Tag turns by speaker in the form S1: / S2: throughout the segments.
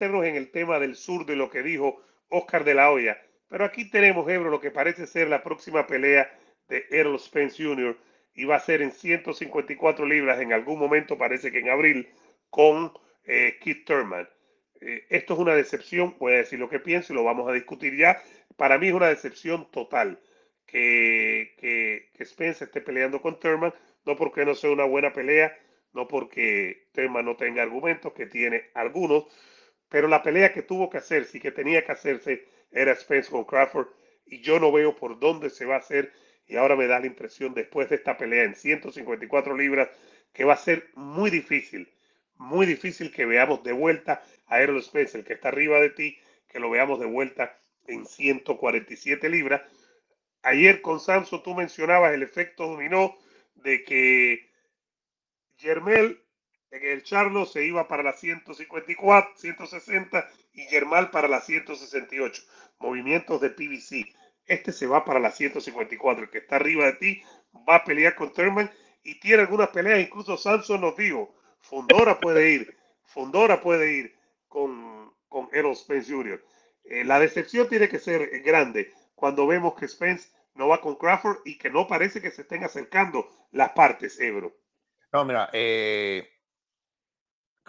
S1: en el tema del sur de lo que dijo Oscar de la Hoya. Pero aquí tenemos, Ebro, lo que parece ser la próxima pelea de Errol Spence Jr. y va a ser en 154 libras en algún momento, parece que en abril, con eh, Keith Thurman. Eh, esto es una decepción, voy a decir lo que pienso y lo vamos a discutir ya. Para mí es una decepción total que, que Spence esté peleando con Thurman, no porque no sea una buena pelea, no porque Thurman no tenga argumentos, que tiene algunos, pero la pelea que tuvo que hacerse y que tenía que hacerse era Spence con Crawford y yo no veo por dónde se va a hacer y ahora me da la impresión después de esta pelea en 154 libras que va a ser muy difícil, muy difícil que veamos de vuelta a Errol Spence, el que está arriba de ti, que lo veamos de vuelta en 147 libras. Ayer con Sanso tú mencionabas el efecto dominó de que Germel en el Charlo se iba para la 154, 160 y Germal para la 168. Movimientos de PVC. Este se va para la 154. El que está arriba de ti va a pelear con Thurman y tiene algunas peleas. Incluso Samson nos dijo, Fundora puede ir. Fundora puede ir con, con Errol Spence Jr. Eh, la decepción tiene que ser grande cuando vemos que Spence no va con Crawford y que no parece que se estén acercando las partes, Ebro.
S2: No, mira, eh,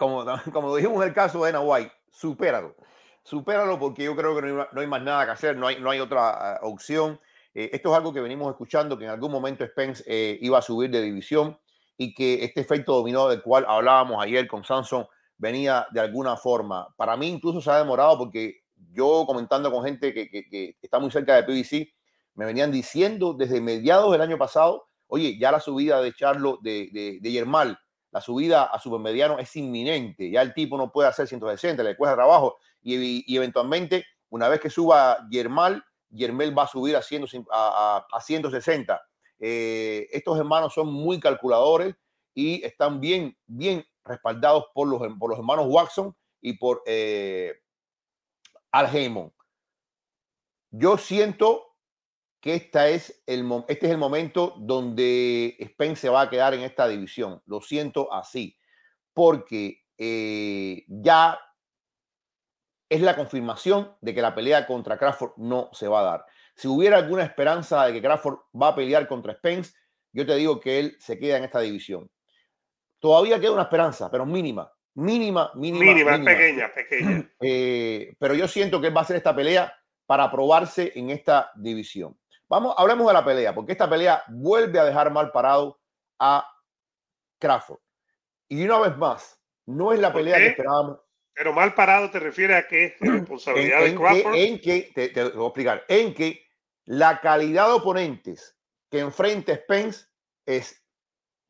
S2: como, dijimos en el caso de Nahuay, supéralo. Supéralo porque yo creo que no hay, más nada que hacer, no hay, no hay otra ah, opción. Eh, esto es algo que venimos escuchando, que en algún momento Spence eh, iba a subir de división y que este efecto dominó del cual hablábamos ayer con Samson venía de alguna forma. Para mí incluso se ha demorado porque yo comentando con gente que, que, está muy cerca de PBC, me venían diciendo desde mediados del año pasado, oye, ya la subida de Charlo, de, de, de Yermal, la subida a supermediano es inminente. Ya el tipo no puede hacer 160, le cuesta trabajo. Y, eventualmente, una vez que suba Yermal, Yermel va a subir a, a, 160. Eh, estos hermanos son muy calculadores y están bien, bien respaldados por los, por los hermanos Watson y por eh, Al Yo siento que esta es el, este es el momento donde Spence se va a quedar en esta división. Lo siento así, porque eh, ya es la confirmación de que la pelea contra Crawford no se va a dar. Si hubiera alguna esperanza de que Crawford va a pelear contra Spence, yo te digo que él se queda en esta división. Todavía queda una esperanza, pero mínima, mínima, mínima. Mínima, pequeña, pequeña. Eh, pero yo siento que va a hacer esta pelea para probarse en esta división. Vamos, hablemos de la pelea, porque esta pelea vuelve a dejar mal parado a Crawford. Y una vez más, no es la pelea que esperábamos. Pero mal parado te refiere a que responsabilidad de Crawford. en que, te, explicar, en que la calidad de oponentes que enfrenta Spence es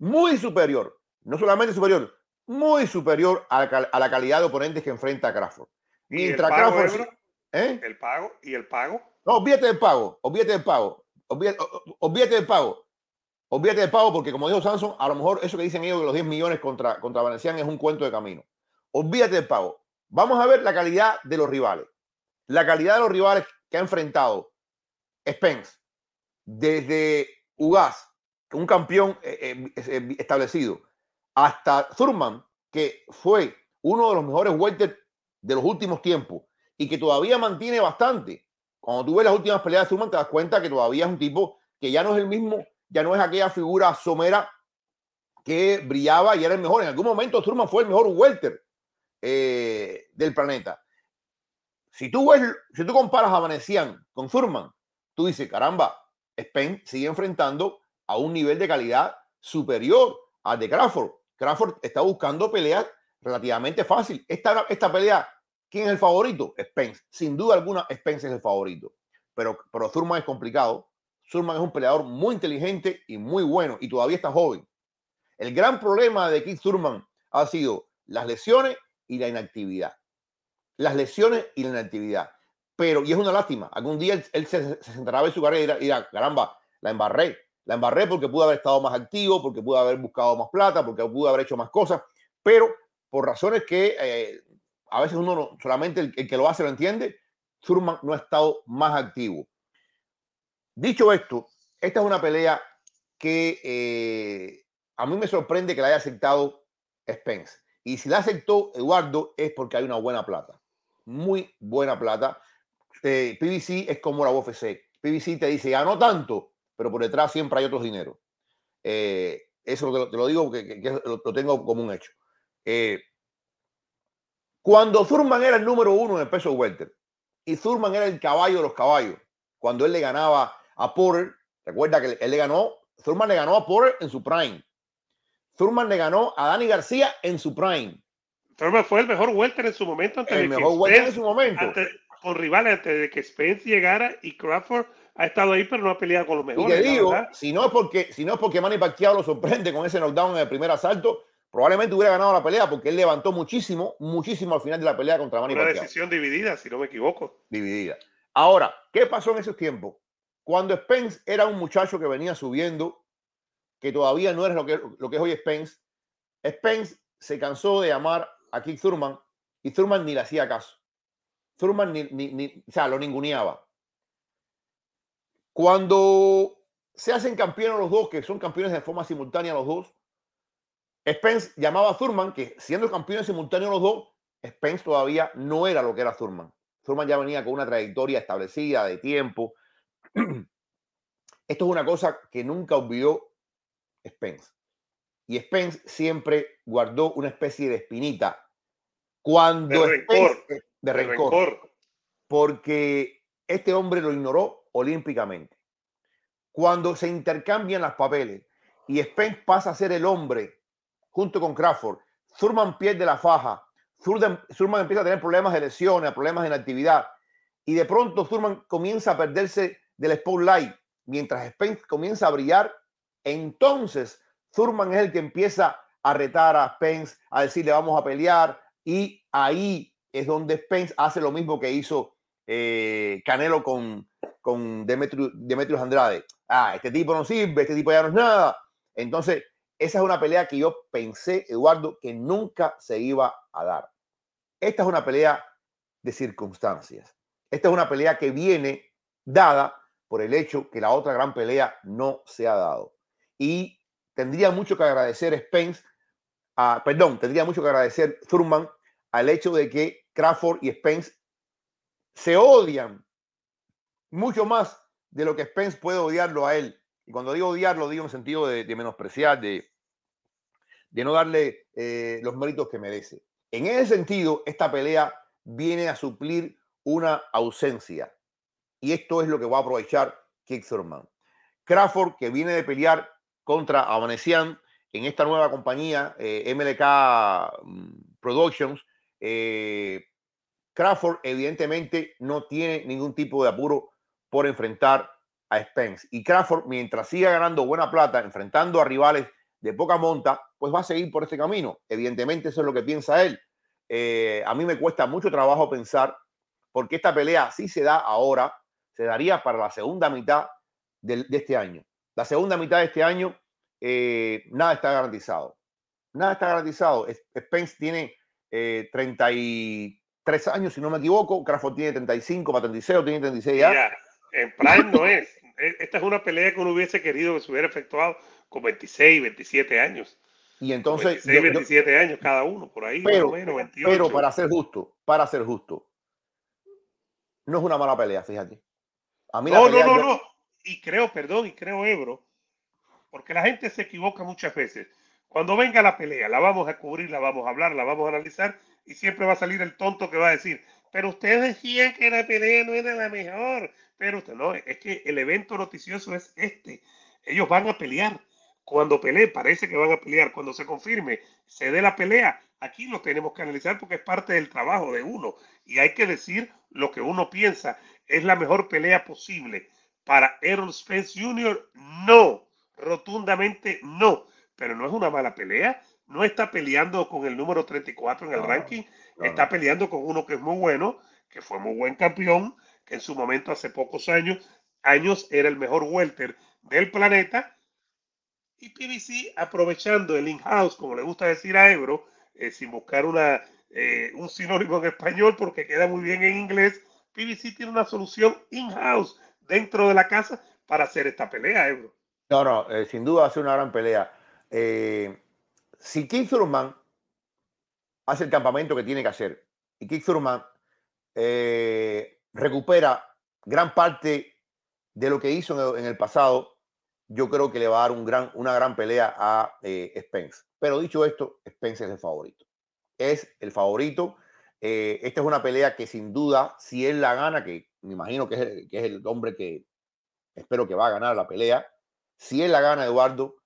S2: muy superior, no solamente superior, muy superior a la, calidad de oponentes que enfrenta Crawford. Mientras ¿Y Crawford, ¿eh? El pago y el pago. No, olvídate del pago, olvídate del pago, olvídate, del pago. Olvídate del pago porque, como dijo Samson, a lo mejor eso que dicen ellos de los 10 millones contra, contra Valencián es un cuento de camino. Olvídate del pago. Vamos a ver la calidad de los rivales. La calidad de los rivales que ha enfrentado Spence desde Ugas, un campeón eh, eh, eh, establecido, hasta Thurman, que fue uno de los mejores welter de los últimos tiempos y que todavía mantiene bastante. Cuando tú ves las últimas peleas de Zurman, te das cuenta que todavía es un tipo que ya no es el mismo, ya no es aquella figura somera que brillaba y era el mejor. En algún momento Thurman fue el mejor welter eh, del planeta. Si tú, si tú comparas a Vanessian con Zurman, tú dices, caramba, Spence sigue enfrentando a un nivel de calidad superior al de Crawford. Crawford está buscando peleas relativamente fácil. Esta, esta pelea ¿Quién es el favorito? Spence. Sin duda alguna, Spence es el favorito. Pero, pero Thurman es complicado. Thurman es un peleador muy inteligente y muy bueno y todavía está joven. El gran problema de Keith Thurman ha sido las lesiones y la inactividad. Las lesiones y la inactividad. Pero, y es una lástima, algún día él, se, centrará en su carrera y dirá, caramba, la embarré. La embarré porque pudo haber estado más activo, porque pudo haber buscado más plata, porque pudo haber hecho más cosas. Pero por razones que eh, a veces uno no, solamente el, que lo hace lo entiende, Thurman no ha estado más activo. Dicho esto, esta es una pelea que eh, a mí me sorprende que la haya aceptado Spence. Y si la aceptó Eduardo es porque hay una buena plata, muy buena plata. Eh, PBC es como la UFC. PBC te dice, ya ah, no tanto, pero por detrás siempre hay otro dinero. Eh, eso te lo, digo porque que, lo, tengo como un hecho. Cuando Thurman era el número uno en el peso welter y Thurman era el caballo de los caballos, cuando él le ganaba a Porter, recuerda que él le ganó, Thurman le ganó a Porter en su prime. Thurman le ganó a Dani García en su prime. Thurman fue el mejor welter en su momento. Antes el mejor welter en su momento.
S1: con rivales antes de que Spence llegara y Crawford ha estado ahí, pero no ha peleado con los
S2: mejores. Y te digo, si no, es porque, si no es porque Manny Pacquiao lo sorprende con ese knockdown en el primer asalto, probablemente hubiera ganado la pelea porque él levantó muchísimo, muchísimo al final de la pelea contra Manny Una decisión dividida, si no me equivoco. Dividida. Ahora, ¿qué pasó en esos tiempos? Cuando Spence era un muchacho que venía subiendo, que todavía no era lo que, lo que es hoy Spence, Spence se cansó de llamar a Keith Thurman y Thurman ni le hacía caso. Thurman ni, ni, ni, o sea, lo ninguneaba. Cuando se hacen campeones los dos, que son campeones de forma simultánea los dos, Spence llamaba a Thurman, que siendo campeón simultáneo los dos, Spence todavía no era lo que era Thurman. Thurman ya venía con una trayectoria establecida de tiempo. Esto es una cosa que nunca olvidó Spence. Y Spence siempre guardó una especie de espinita. Cuando de Porque este hombre lo ignoró olímpicamente. Cuando se intercambian las papeles y Spence pasa a ser el hombre junto con Crawford. Thurman pierde la faja. Thurman empieza a tener problemas de lesiones, problemas de actividad Y de pronto Thurman comienza a perderse del spotlight. Mientras Spence comienza a brillar, entonces Thurman es el que empieza a retar a Spence, a decirle vamos a pelear. Y ahí es donde Spence hace lo mismo que hizo eh, Canelo con, con Demetrius, Andrade. Ah, este tipo no sirve, este tipo ya no es nada. Entonces esa es una pelea que yo pensé, Eduardo, que nunca se iba a dar. Esta es una pelea de circunstancias. Esta es una pelea que viene dada por el hecho que la otra gran pelea no se ha dado. Y tendría mucho que agradecer Spence, a, perdón, tendría mucho que agradecer Thurman al hecho de que Crawford y Spence se odian mucho más de lo que Spence puede odiarlo a él. Y cuando digo odiarlo, digo en sentido de menospreciar, de, de no darle eh, los méritos que merece. En ese sentido, esta pelea viene a suplir una ausencia. Y esto es lo que va a aprovechar Kickserman. Crawford, que viene de pelear contra Avanesian en esta nueva compañía, eh, MLK mm, Productions, eh, Crawford evidentemente no tiene ningún tipo de apuro por enfrentar a Spence. Y Crawford, mientras siga ganando buena plata, enfrentando a rivales de poca monta, pues va a seguir por este camino. Evidentemente eso es lo que piensa él. Eh, a mí me cuesta mucho trabajo pensar porque esta pelea si se da ahora, se daría para la segunda mitad de, este año. La segunda mitad de este año eh, nada está garantizado. Nada está garantizado. Spence tiene 33 eh, años, si no me equivoco. Crawford tiene 35, para tiene 36 años.
S1: en Prime no es. E, esta es una pelea que uno hubiese querido que se hubiera efectuado con 26, 27 años.
S2: Y entonces. 26, 27 años cada uno, por ahí, pero, Pero para ser justo, para ser justo, no es una mala pelea, fíjate. no, no, no, no. Y
S1: creo, perdón, y creo, Ebro, porque la gente se equivoca muchas veces. Cuando venga la pelea, la vamos a cubrir, la vamos a hablar, la vamos a analizar, y siempre va a salir el tonto que va a decir, pero ustedes decían que la pelea no era la mejor. Pero usted no, es que el evento noticioso es este. Ellos van a pelear. Cuando pelee, parece que van a pelear. Cuando se confirme, se dé la pelea. Aquí lo tenemos que analizar porque es parte del trabajo de uno. Y hay que decir lo que uno piensa. ¿Es la mejor pelea posible? Para Errol Spence Jr., no. Rotundamente no. Pero no es una mala pelea no está peleando con el número 34 en el ranking, está peleando con uno que es muy bueno, que fue muy buen campeón, que en su momento hace pocos años, años era el mejor welter del planeta. Y PBC aprovechando el in-house, como le gusta decir a Ebro, eh, sin buscar una, eh, un sinónimo en español porque queda muy bien en inglés, PBC tiene una solución in-house dentro de la casa para
S2: hacer esta pelea, Ebro. No, no, eh, sin duda hace una gran pelea si Keith Thurman hace el campamento que tiene que hacer y Keith Thurman eh, recupera gran parte de lo que hizo en el, pasado, yo creo que le va a dar una gran pelea a eh, Spence. Pero dicho esto, Spence es el favorito. Es el favorito. Eh, esta es una pelea que sin duda, si él la gana, que me imagino que es el hombre que espero que va a ganar la pelea, si él la gana, Eduardo,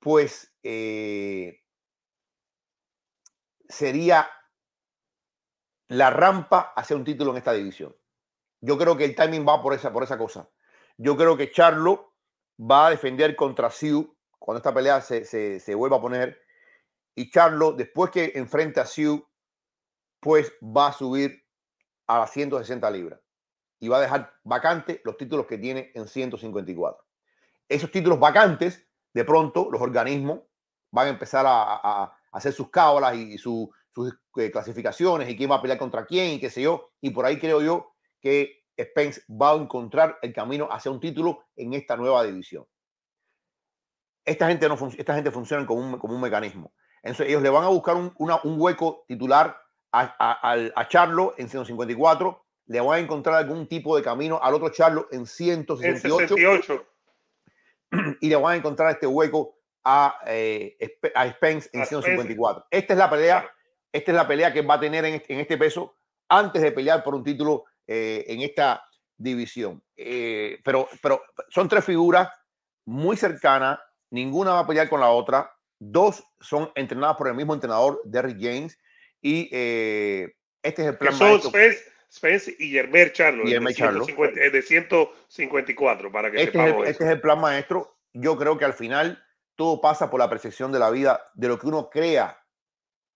S2: pues eh, sería la rampa hacia un título en esta división. Yo creo que el timing va por esa, por esa cosa. Yo creo que Charlo va a defender contra Siu cuando esta pelea se, se, vuelva a poner. Y Charlo, después que enfrente a Siu, pues va a subir a las 160 libras y va a dejar vacantes los títulos que tiene en 154. Esos títulos vacantes de pronto los organismos van a empezar a, hacer sus cábalas y, sus eh, clasificaciones y quién va a pelear contra quién y qué sé yo. Y por ahí creo yo que Spence va a encontrar el camino hacia un título en esta nueva división. Esta gente, no esta gente funciona como un, mecanismo. Entonces ellos le van a buscar un, hueco titular a, a, Charlo en 154, le van a encontrar algún tipo de camino al otro Charlo en 168 y le van a encontrar este hueco a, eh, Spence en 154. Esta es la pelea, esta es la pelea que va a tener en este, este peso antes de pelear por un título eh, en esta división. Eh, pero, pero son tres figuras muy cercanas, ninguna va a pelear con la otra, dos son entrenadas por el mismo entrenador, Derrick James, y este es el plan. Spence y Jermer Charlo. de, 154,
S1: eh, para que este es, el,
S2: este es el plan maestro. Yo creo que al final todo pasa por la percepción de la vida, de lo que uno crea,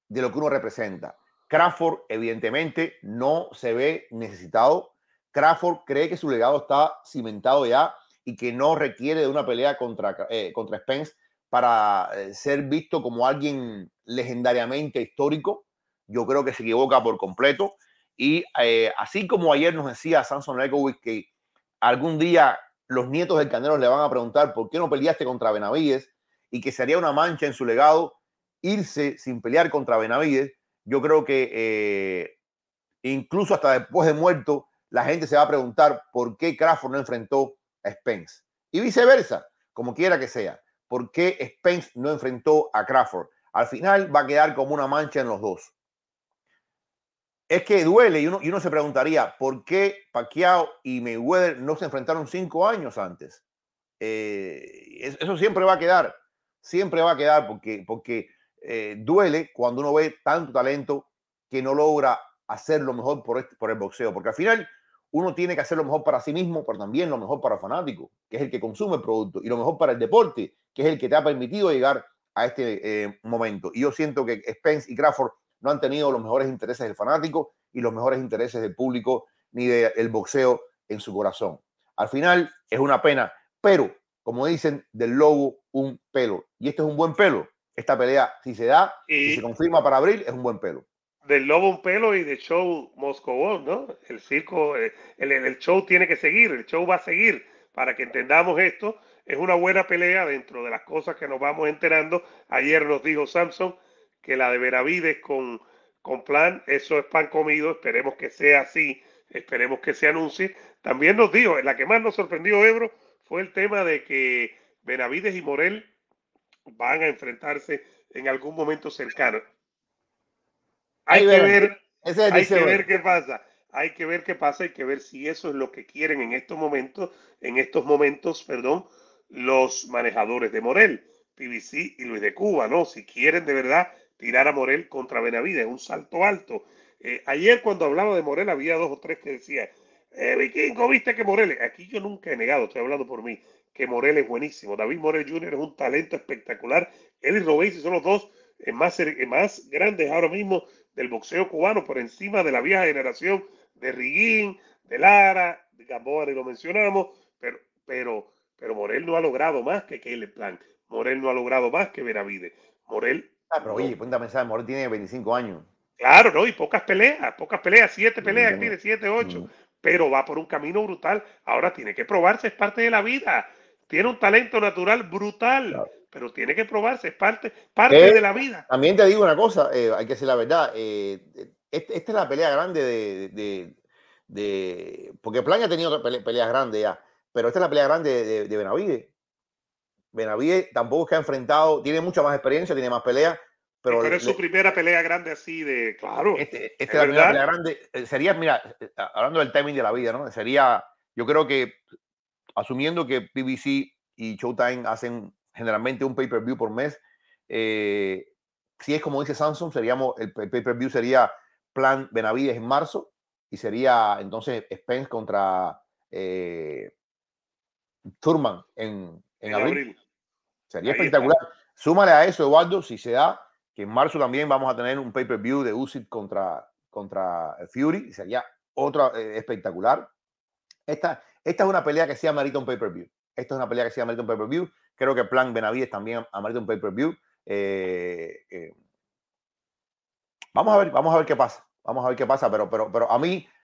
S2: de lo que uno representa. Crawford, evidentemente, no se ve necesitado. Crawford cree que su legado está cimentado ya y que no requiere de una pelea contra, eh, contra Spence para eh, ser visto como alguien legendariamente histórico. Yo creo que se equivoca por completo. Y eh, así como ayer nos decía Samson Reckowitz que algún día los nietos del Canelo le van a preguntar por qué no peleaste contra Benavides y que sería una mancha en su legado irse sin pelear contra Benavides, yo creo que eh, incluso hasta después de muerto, la gente se va a preguntar por qué Crawford no enfrentó a Spence. Y viceversa, como quiera que sea, por qué Spence no enfrentó a Crawford. Al final va a quedar como una mancha en los dos es que duele y uno, y se preguntaría por qué Pacquiao y Mayweather no se enfrentaron cinco años antes. Eh, eso siempre va a quedar, siempre va a quedar porque, porque eh, duele cuando uno ve tanto talento que no logra hacer lo mejor por, este, por el boxeo, porque al final uno tiene que hacer lo mejor para sí mismo, pero también lo mejor para el fanático, que es el que consume el producto, y lo mejor para el deporte, que es el que te ha permitido llegar a este eh, momento. Y yo siento que Spence y Crawford no han tenido los mejores intereses del fanático y los mejores intereses del público ni del el boxeo en su corazón. Al final es una pena, pero como dicen, del lobo un pelo. Y este es un buen pelo. Esta pelea, si se da, y si se confirma para abril, es un buen pelo.
S1: Del lobo un pelo y de show Moscow, ¿no? El circo, eh, el, el show tiene que seguir, el show va a seguir. Para que entendamos esto, es una buena pelea dentro de las cosas que nos vamos enterando. Ayer nos dijo Samson que la de Veravides con, con plan, eso es pan comido, esperemos que sea así, esperemos que se anuncie. También nos dijo, la que más nos sorprendió Ebro fue el tema de que Benavides y Morel van a enfrentarse en algún momento cercano.
S2: Hay que ver, hay que ver
S1: qué pasa hay que ver qué pasa, hay que ver si eso es lo que quieren en estos momentos, en estos momentos, perdón, los manejadores de Morel, PBC y Luis de Cuba, ¿no? Si quieren de verdad tirar a Morel contra Benavides, un salto alto. Eh, ayer cuando hablaba de Morel había dos o tres que decían, eh, Vikingo, viste que Morel, aquí yo nunca he negado, estoy hablando por mí, que Morel es buenísimo. David Morel Jr. es un talento espectacular. Él y Robesi son los dos eh, eh, más, grandes ahora mismo del boxeo cubano, por encima de la vieja generación de Riguín, de Lara, de Gamboa, y lo mencionamos, pero, pero, pero Morel no ha logrado más que el Plan. Morel no ha logrado más que Benavides. Morel
S2: Ah, pero oye, ponte a pensar, tiene 25 años. Claro, no, y pocas peleas, pocas peleas, siete peleas,
S1: tiene siete, ocho, pero va por un camino brutal. Ahora tiene que probarse, es parte de la vida. Tiene un talento natural brutal, pero tiene que probarse, es parte, parte eh, de la vida.
S2: También te digo una cosa, eh, hay que decir la verdad, eh, este, esta es la pelea grande de, porque Plan ha tenido peleas grandes ya, pero esta es la pelea grande de, de, de Benavides tampoco es que ha enfrentado, tiene mucha más experiencia, tiene más peleas. Pero, pero es su
S1: primera pelea grande así
S2: de, claro. Esta este es la primera pelea grande. Eh, sería, mira, eh, hablando del timing de la vida, ¿no? Sería, yo creo que, asumiendo que BBC y Showtime hacen generalmente un pay-per-view por mes, eh, si es como dice Samsung, seríamos, el pay-per-view sería plan Benavides en marzo y sería entonces Spence contra Thurman en, en, abril. Sería espectacular. Súmale a eso, Eduardo, si se da, que en marzo también vamos a tener un pay-per-view de Usyk contra, contra eh, Fury, sería otra eh, espectacular. Esta, esta es una pelea que se amerita un pay-per-view. Esta es una pelea que sea amerita un pay-per-view. Creo que Plan Benavides también amerita un pay-per-view. Eh, vamos a ver, vamos a ver qué pasa. Vamos a ver qué pasa, pero, pero, pero a mí